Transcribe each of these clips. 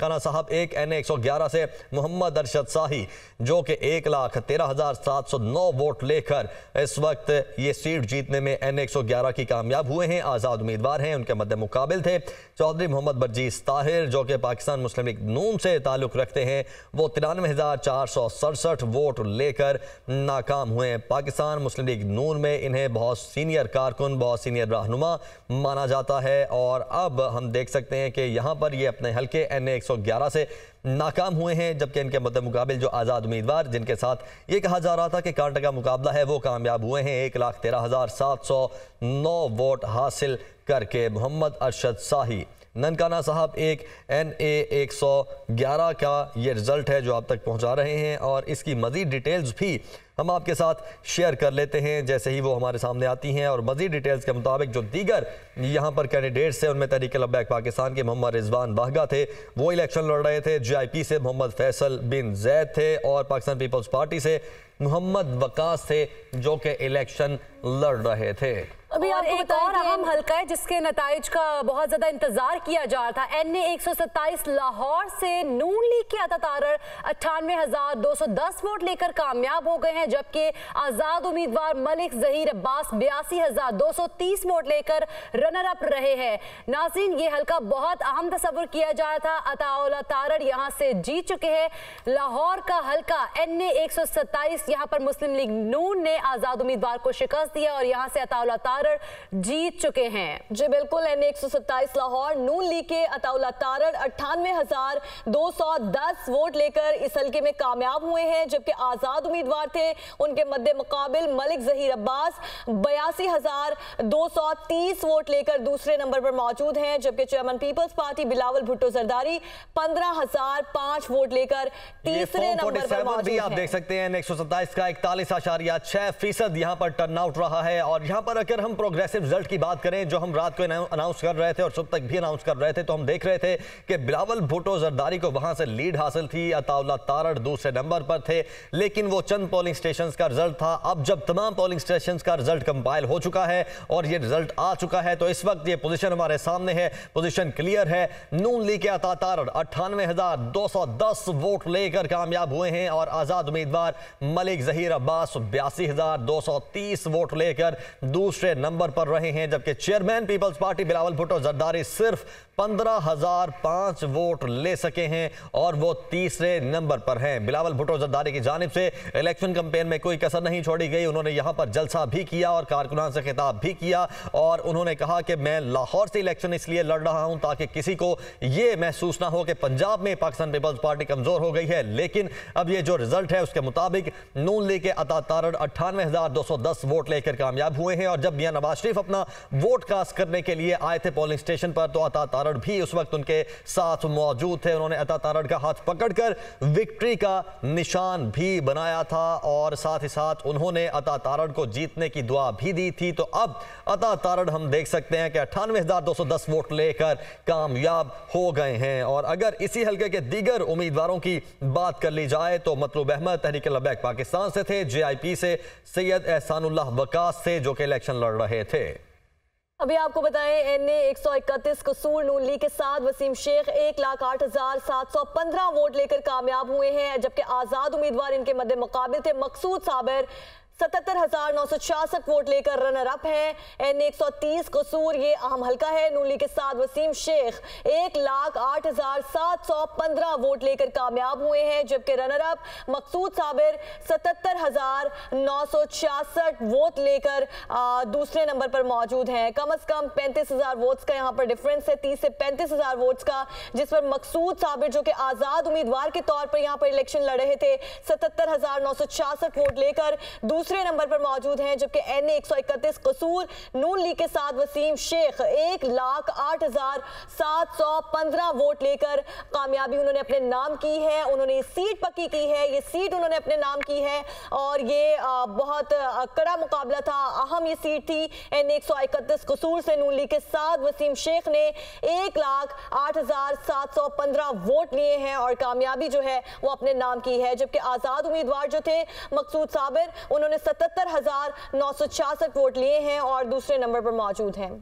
खाना साहब एक एन एक सौ ग्यारह से मोहम्मद अरशद शाही जो कि एक लाख तेरह हज़ार सात सौ नौ वोट लेकर इस वक्त ये सीट जीतने में एन एक सौ ग्यारह की कामयाब हुए हैं आज़ाद उम्मीदवार हैं उनके मद्द मुकाबल थे चौधरी मोहम्मद बरजीज ताहिर जो कि पाकिस्तान मुस्लिम लीग नून से ताल्लुक़ रखते हैं वो तिरानवे हज़ार चार सौ सड़सठ वोट लेकर नाकाम हुए हैं पाकिस्तान मुस्लिम लीग नून में इन्हें बहुत सीनियर कारकुन बहुत सीनियर रहनुमा माना जाता है और अब हम देख सकते हैं कि यहाँ पर ये अपने हल्के एन में 111 से नाकाम हुए हैं जबकि इनके मद मतलब मुकाबल जो आज़ाद उम्मीदवार जिनके साथ ये कहा जा रहा था कि कांटा का मुकाबला है वो कामयाब हुए हैं एक लाख तेरह हज़ार सात सौ नौ वोट हासिल करके मोहम्मद अरशद शाही ननकाना साहब एक एन ए एक सौ ग्यारह का ये रिज़ल्ट है जो आप तक पहुँचा रहे हैं और इसकी मज़ीद डिटेल्स भी हम आपके साथ शेयर कर लेते हैं जैसे ही वो हमारे सामने आती हैं और मज़ीद डिटेल्स के मुताबिक जो दीगर यहाँ पर कैंडिडेट्स हैं उनमें तहरीक लब्बैक पाकिस्तान के मोहम्मद रिजवान बाहगा थे वो इलेक्शन लड़ रहे थे जे से मोहम्मद फैसल बिन जैद थे और पाकिस्तान पीपल्स पार्टी से मोहम्मद वकास थे जो कि इलेक्शन लड़ रहे थे अभी और एक और अहम हल्का है जिसके नतज का बहुत ज्यादा इंतजार किया जा रहा था एन ए एक लाहौर से नून लीग के अतातारर अट्ठानवे हजार दो सौ दस वोट लेकर कामयाब हो गए हैं जबकि आजाद उम्मीदवार मलिक जहीर अब्बास बयासी हजार दो सौ तीस वोट लेकर रनर अप रहे हैं नाजीन ये हल्का बहुत अहम तस्वर किया जा रहा था अताउला तारर यहाँ से जीत चुके हैं लाहौर का हल्का एन ए एक सौ सत्ताईस यहाँ पर मुस्लिम लीग नून ने आजाद उम्मीदवार को शिकस्त दिया और यहाँ से अताउल तार तारर जीत चुके हैं जी बिल्कुल एन एक लाहौर नून लीग के अताउला तारर अट्ठानवे हजार दो सौ दस वोट लेकर इस हल्के में कामयाब हुए हैं जबकि आज़ाद उम्मीदवार थे उनके मद्द मुकाबल मलिक जहीर अब्बास बयासी हजार दो सौ तीस वोट लेकर दूसरे नंबर पर मौजूद हैं जबकि chairman People's Party Bilawal Bhutto Zardari पंद्रह वोट लेकर तीसरे नंबर पर भी आप देख सकते हैं एक सौ सत्ताईस का इकतालीस आशारिया छह फीसद यहां पर टर्नआउट रहा है और यहां पर अगर हम प्रोग्रेसिव रिजल्ट की बात करें जो हम रात को अनाउंस कर रहे थे और सुबह तक भी अनाउंस कर रहे थे तो हम देख रहे थे कि बिलावल भुटो जरदारी को वहां से लीड हासिल थी अताउला तारड़ दूसरे नंबर पर थे लेकिन वो चंद पोलिंग स्टेशन का रिजल्ट था अब जब तमाम पोलिंग स्टेशन का रिजल्ट कंपाइल हो चुका है और ये रिजल्ट आ चुका है तो इस वक्त ये पोजिशन हमारे सामने है पोजिशन क्लियर है नून ली के अता तारड़ अट्ठानवे वोट लेकर कामयाब हुए हैं और आज़ाद उम्मीदवार मलिक जहीर अब्बास बयासी वोट लेकर दूसरे नंबर पर रहे हैं जबकि chairman People's Party Bilawal Bhutto Zardari सिर्फ पंद्रह हजार पांच वोट ले सके हैं और वो तीसरे नंबर पर हैं बिलावल भुट्टो जरदारी की जानब से इलेक्शन कंपेन में कोई कसर नहीं छोड़ी गई उन्होंने यहां पर जलसा भी किया और कारकुनान से खिताब भी किया और उन्होंने कहा कि मैं लाहौर से इलेक्शन इसलिए लड़ रहा हूं ताकि किसी को यह महसूस ना हो कि पंजाब में पाकिस्तान पीपल्स पार्टी कमज़ोर हो गई है लेकिन अब यह जो रिजल्ट है उसके मुताबिक नून लीग के अता तारण अट्ठानवे वोट लेकर कामयाब हुए हैं और जब मियाँ नवाज शरीफ अपना वोट कास्ट करने के लिए आए थे पोलिंग स्टेशन पर तो अता तारड़ भी उस वक्त उनके साथ मौजूद थे उन्होंने अता तारड़ का हाथ पकड़कर विक्ट्री का निशान भी बनाया था और साथ ही साथ उन्होंने अता तारड़ को जीतने की दुआ भी दी थी तो अब अता तारड़ हम देख सकते हैं कि अट्ठानवे वोट लेकर कामयाब हो गए हैं और अगर इसी हल्के के दीगर उम्मीदवारों की बात कर ली जाए तो मतलूब अहमद तहरीक लबैक पाकिस्तान से थे जे से सैयद एहसानुल्लाह वकास से जो कि इलेक्शन लड़ रहे थे अभी आपको बताएं एन ए एक सौ इकतीस कसूर नून लीग के साथ वसीम शेख एक लाख आठ हजार सात सौ पंद्रह वोट लेकर कामयाब हुए हैं जबकि आज़ाद उम्मीदवार इनके मद्दे मुकाबले थे मकसूद साबर सतहत्तर हजार नौ सौ छियासठ वोट लेकर रनर अप है एन एक सौ तीस कसूर ये अहम हल्का है नूली के साथ वसीम शेख एक लाख आठ हजार सात सौ पंद्रह वोट लेकर कामयाब हुए हैं जबकि रनर अप मकसूद साबिर सतहत्तर हजार नौ सौ छियासठ वोट लेकर दूसरे नंबर पर मौजूद हैं कम अज कम पैंतीस हजार वोट्स का यहाँ पर डिफरेंस है तीस से पैंतीस हजार वोट्स का जिस पर मकसूद साबिर जो कि आजाद उम्मीदवार के तौर पर यहाँ पर इलेक्शन लड़ रहे थे सतहत्तर हजार नौ सौ छियासठ वोट लेकर दूसरे दूसरे नंबर पर मौजूद हैं जबकि एन ए एक कसूर नून लीग के साथ वसीम शेख एक लाख आठ हजार सात सौ पंद्रह वोट लेकर कामयाबी उन्होंने अपने नाम की है उन्होंने सीट पक्की की है ये सीट उन्होंने अपने नाम की है और ये बहुत कड़ा मुकाबला था अहम ये सीट थी एन एक सौ इकतीस कसूर से नून लीग के साथ वसीम शेख ने एक लाख आठ हजार सात सौ पंद्रह वोट लिए हैं और कामयाबी जो है वो अपने नाम की है जबकि आज़ाद उम्मीदवार जो थे मकसूद साबिर उन्होंने उन्होंने सतहत्तर हजार नौ सौ छियासठ वोट लिए हैं और दूसरे नंबर पर मौजूद हैं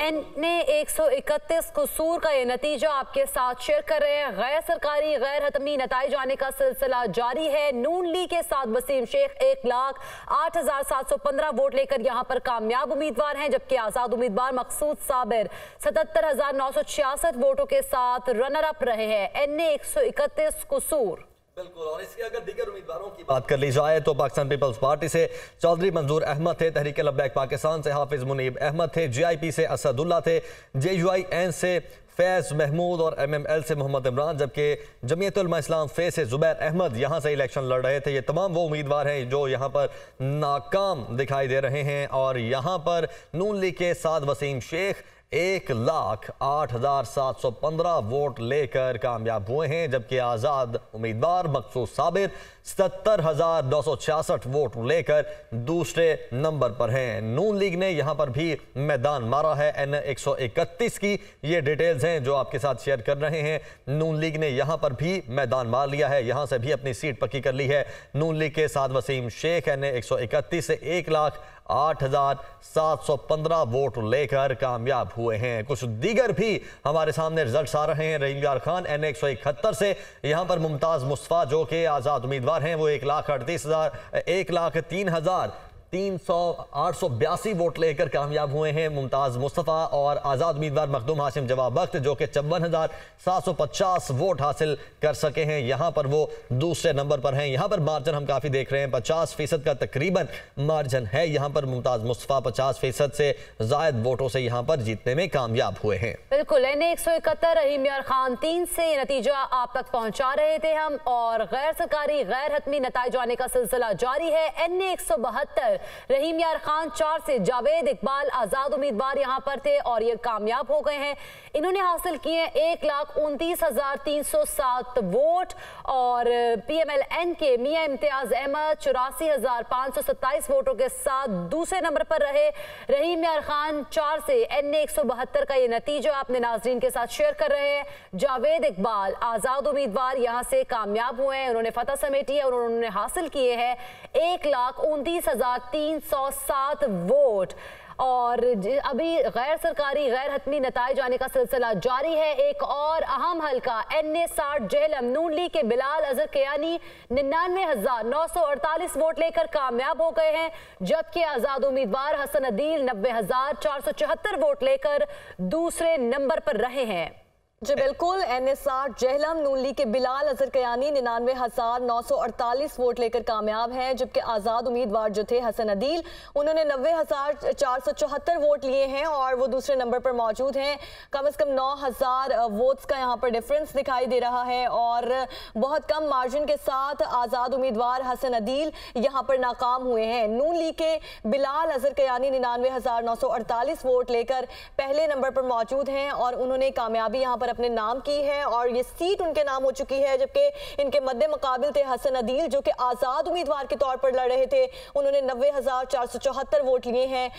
एन ने एक सौ इकतीस कसूर का ये नतीजा आपके साथ शेयर कर रहे हैं गैर सरकारी गैर हतमी नतज आने का सिलसिला जारी है नून ली के साथ वसीम शेख एक लाख आठ हजार सात सौ पंद्रह वोट लेकर यहाँ पर कामयाब उम्मीदवार हैं जबकि आज़ाद उम्मीदवार मकसूद साबिर सतहत्तर हजार नौ सौ छियासठ वोटों के साथ रनर अप रहे हैं एन ए एक सौ इकतीस कसूर बिल्कुल और इसके अगर दीगर उम्मीदवारों की बात कर ली जाए तो पाकिस्तान पीपल्स पार्टी से चौधरी मंजूर अहमद थे तहरीक लब्बैक पाकिस्तान से हाफिज मुनीब अहमद थे जीआईपी से असदुल्ला थे जे यू आई एन से फैज़ महमूद और एम एम एल से मोहम्मद इमरान जबकि जमीयत इस्लाम फे से ज़ुबैर अहमद यहाँ से इलेक्शन लड़ रहे थे ये तमाम वो उम्मीदवार हैं जो यहाँ पर नाकाम दिखाई दे रहे हैं और यहाँ पर नून लीग के साद वसीम शेख एक लाख आठ हजार सात सौ पंद्रह वोट लेकर कामयाब हुए हैं जबकि आजाद उम्मीदवार मकसूद साबिर सत्तर हजार दो सौ छियासठ वोट लेकर दूसरे नंबर पर हैं नून लीग ने यहां पर भी मैदान मारा है एन एक सौ इकतीस की ये डिटेल्स हैं जो आपके साथ शेयर कर रहे हैं नून लीग ने यहां पर भी मैदान मार लिया है यहां से भी अपनी सीट पक्की कर ली है नून लीग के साथ वसीम शेख एन एक सौ इकतीस से एक लाख 8,715 वोट लेकर कामयाब हुए हैं कुछ दीगर भी हमारे सामने रिजल्ट आ रहे हैं रहीम यार खान एन एक सौ इकहत्तर से यहां पर मुमताज़ मुस्तफ़ा जो के आज़ाद उम्मीदवार हैं वो एक लाख अड़तीस हज़ार एक लाख तीन हज़ार तीन सौ आठ सौ बयासी वोट लेकर कामयाब हुए हैं मुमताज़ मुस्तफ़ा और आज़ाद उम्मीदवार मखदूम हासिम जवाब वक्त जो कि चौवन हज़ार सात सौ पचास वोट हासिल कर सके हैं यहाँ पर वो दूसरे नंबर पर हैं यहाँ पर मार्जन हम काफ़ी देख रहे हैं पचास फ़ीसद का तकरीबन मार्जन है यहाँ पर मुमताज़ मुस्तफ़ा पचास फ़ीसद से जायद वोटों से यहाँ पर जीतने में कामयाब हुए हैं बिल्कुल एन एक सौ इकहत्तर रहीम यार खान तीन से नतीजा आप तक पहुँचा रहे थे हम और गैर सरकारी गैर हतमी नतज आने का सिलसिला जारी है एन ए एक सौ बहत्तर रहीम यार खान चार से जावेद इकबाल आज़ाद उम्मीदवार यहाँ पर थे और ये कामयाब हो गए हैं इन्होंने हासिल किए हैं एक लाख उनतीस हज़ार तीन सौ सात वोट और पी एम एल एन के मियाँ इम्तियाज़ अहमद चौरासी हज़ार पाँच सौ सत्ताईस वोटों के साथ दूसरे नंबर पर रहे रहीम यार खान चार से एन एक सौ बहत्तर का ये नतीजा अपने नाजरीन के साथ शेयर कर रहे हैं जावेद इकबाल आज़ाद उम्मीदवार यहाँ से कामयाब हुए हैं उन्होंने फतह समेटी है और उन्होंने हासिल किए हैं एक लाख उनतीस हज़ार 307 वोट और अभी गैर सरकारी गैर हतमी नतज आने का सिलसिला जारी है एक और अहम हल्का एन ए साठ जेलम नून लीग के बिलाल अजहर यानी निन्यानवे हजार नौ सौ अड़तालीस वोट लेकर कामयाब हो गए हैं जबकि आज़ाद उम्मीदवार हसन अदील नब्बे हजार चार सौ चौहत्तर वोट लेकर दूसरे नंबर पर रहे हैं जी बिल्कुल N S R Jhelum Noon League के बिलाल अजहर कयानी निन्यानवे हजार नौ सौ अड़तालीस वोट लेकर कामयाब है जबकि आज़ाद उम्मीदवार जो थे हसन अदील उन्होंने नब्बे हजार चार सौ चौहत्तर वोट लिए हैं और वो दूसरे नंबर पर मौजूद हैं कम अज़ कम नौ हजार वोट्स का यहाँ पर डिफरेंस दिखाई दे रहा है और बहुत कम मार्जिन के साथ आज़ाद उम्मीदवार हसन अदील यहाँ पर नाकाम हुए हैं नून लीग के बिलाल अजहर कयानी निन्यानवे हजार नौ सौ अड़तालीस वोट लेकर पहले नंबर पर मौजूद हैं और उन्होंने कामयाबी यहाँ पर अपने नाम की है और ये सीट उनके नाम हो चुकी है जबकि इनके मद्दे मुकाबल थे हसन अदील जो कि आज़ाद उम्मीदवार के तौर पर लड़ रहे थे उन्होंने नब्बे वोट लिए हैं